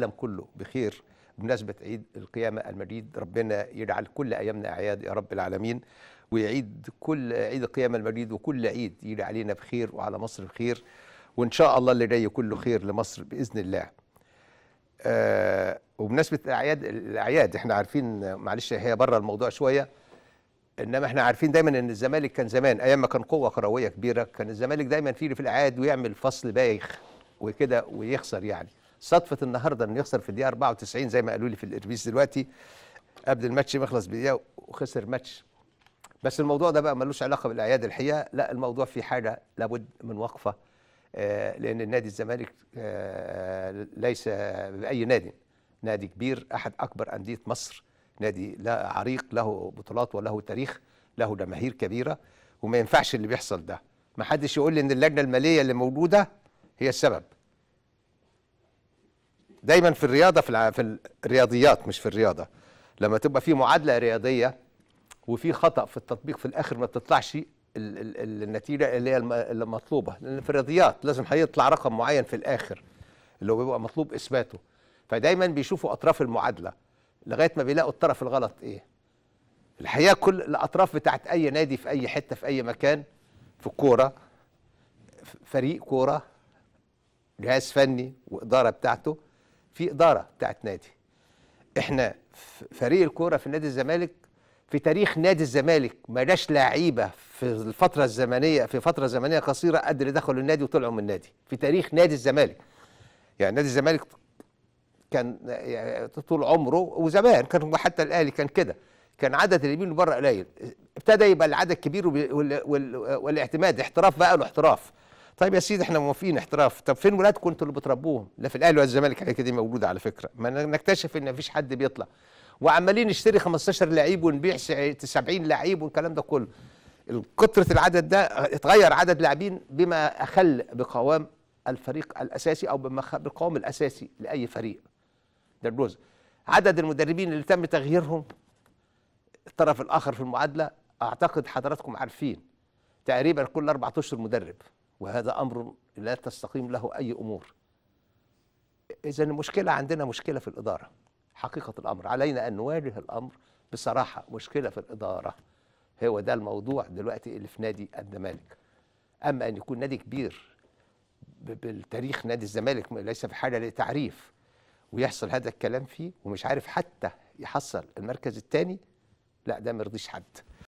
العالم كله بخير بمناسبة عيد القيامة المجيد ربنا يجعل كل أيامنا أعياد يا رب العالمين ويعيد كل عيد القيامة المجيد وكل عيد يجي علينا بخير وعلى مصر بخير وإن شاء الله اللي جاي كله خير لمصر بإذن الله آه وبمناسبة الأعياد الأعياد إحنا عارفين معلش هي بره الموضوع شوية انما احنا عارفين دايما ان الزمالك كان زمان ايام ما كان قوه كرويه كبيره كان الزمالك دايما فيه في الأعياد ويعمل فصل بايخ وكده ويخسر يعني صدفه النهارده انه يخسر في الدقيقه 94 زي ما قالوا لي في الإربيس دلوقتي قبل الماتش مخلص بدقيقه وخسر ماتش بس الموضوع ده بقى ملوش علاقه بالاعياد الحقيقه لا الموضوع فيه حاجه لابد من وقفه آه، لان النادي الزمالك آه، ليس باي نادي نادي كبير احد اكبر انديه مصر نادي لا عريق له بطولات وله تاريخ له جماهير كبيره وما ينفعش اللي بيحصل ده ما حدش يقول لي ان اللجنه الماليه اللي موجوده هي السبب دايما في الرياضه في, الع... في الرياضيات مش في الرياضه لما تبقى في معادله رياضيه وفي خطا في التطبيق في الاخر ما بتطلعش ال... ال... النتيجه اللي هي المطلوبه لان في الرياضيات لازم هيطلع رقم معين في الاخر اللي هو بيبقى مطلوب اثباته فدايما بيشوفوا اطراف المعادله لغايه ما بيلاقوا الطرف الغلط ايه الحقيقه كل الاطراف بتاعت اي نادي في اي حته في اي مكان في الكوره فريق كوره جهاز فني واداره بتاعته في اداره بتاعت نادي احنا فريق الكوره في نادي الزمالك في تاريخ نادي الزمالك ما جاش لعيبه في الفتره الزمنيه في فتره زمنيه قصيره قد اللي دخلوا النادي وطلعوا من النادي في تاريخ نادي الزمالك يعني نادي الزمالك كان يعني طول عمره وزمان كان حتى الاهلي كان كده كان عدد اليمين بره قليل ابتدى يبقى العدد كبير والاعتماد احتراف بقى له احتراف طيب يا سيدي احنا موافقين احتراف طب فين ولادكم انتوا اللي بتربوهم لا في الاهلي ولا الزمالك الحكايه دي موجوده على فكره ما نكتشف ان مفيش حد بيطلع وعمالين نشتري 15 لعيب ونبيع 70 لعيب والكلام ده كله كثره العدد ده اتغير عدد لاعبين بما اخل بقوام الفريق الاساسي او بالقوام الاساسي لاي فريق ده الجزء عدد المدربين اللي تم تغييرهم الطرف الاخر في المعادله اعتقد حضراتكم عارفين تقريبا كل أربعة أشهر مدرب وهذا أمر لا تستقيم له أي أمور إذا المشكلة عندنا مشكلة في الإدارة حقيقة الأمر علينا أن نواجه الأمر بصراحة مشكلة في الإدارة هو ده الموضوع دلوقتي اللي في نادي الزمالك أما أن يكون نادي كبير بالتاريخ نادي الزمالك ليس في حاله لتعريف ويحصل هذا الكلام فيه ومش عارف حتى يحصل المركز الثاني لا ده مرضيش حد